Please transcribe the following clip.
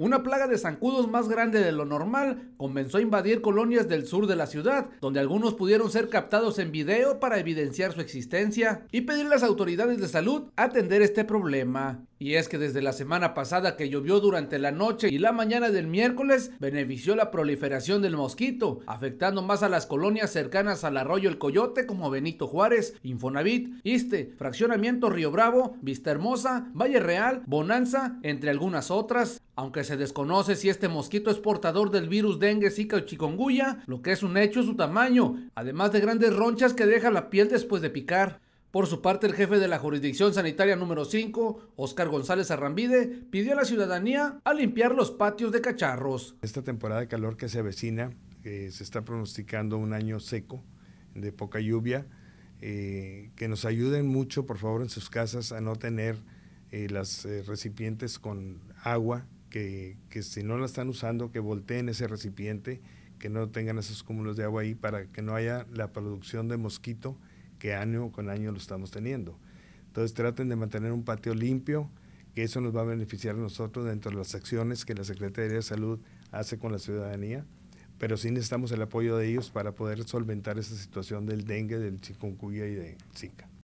Una plaga de zancudos más grande de lo normal comenzó a invadir colonias del sur de la ciudad, donde algunos pudieron ser captados en video para evidenciar su existencia y pedir a las autoridades de salud atender este problema. Y es que desde la semana pasada que llovió durante la noche y la mañana del miércoles, benefició la proliferación del mosquito, afectando más a las colonias cercanas al arroyo El Coyote como Benito Juárez, Infonavit, Iste, Fraccionamiento Río Bravo, Vista Hermosa, Valle Real, Bonanza, entre algunas otras. Aunque se desconoce si este mosquito es portador del virus dengue, zika o chikungunya, lo que es un hecho es su tamaño, además de grandes ronchas que deja la piel después de picar. Por su parte, el jefe de la jurisdicción sanitaria número 5, Oscar González Arrambide, pidió a la ciudadanía a limpiar los patios de cacharros. Esta temporada de calor que se avecina, eh, se está pronosticando un año seco, de poca lluvia, eh, que nos ayuden mucho, por favor, en sus casas a no tener los eh, las recipientes con agua que, si no la están usando, que volteen ese recipiente, que no tengan esos cúmulos de agua ahí para que no haya la producción de mosquito que año con año lo estamos teniendo. Entonces traten de mantener un patio limpio, que eso nos va a beneficiar a nosotros dentro de las acciones que la Secretaría de Salud hace con la ciudadanía, pero sí necesitamos el apoyo de ellos para poder solventar esa situación del dengue, del chikungunya y de Zika.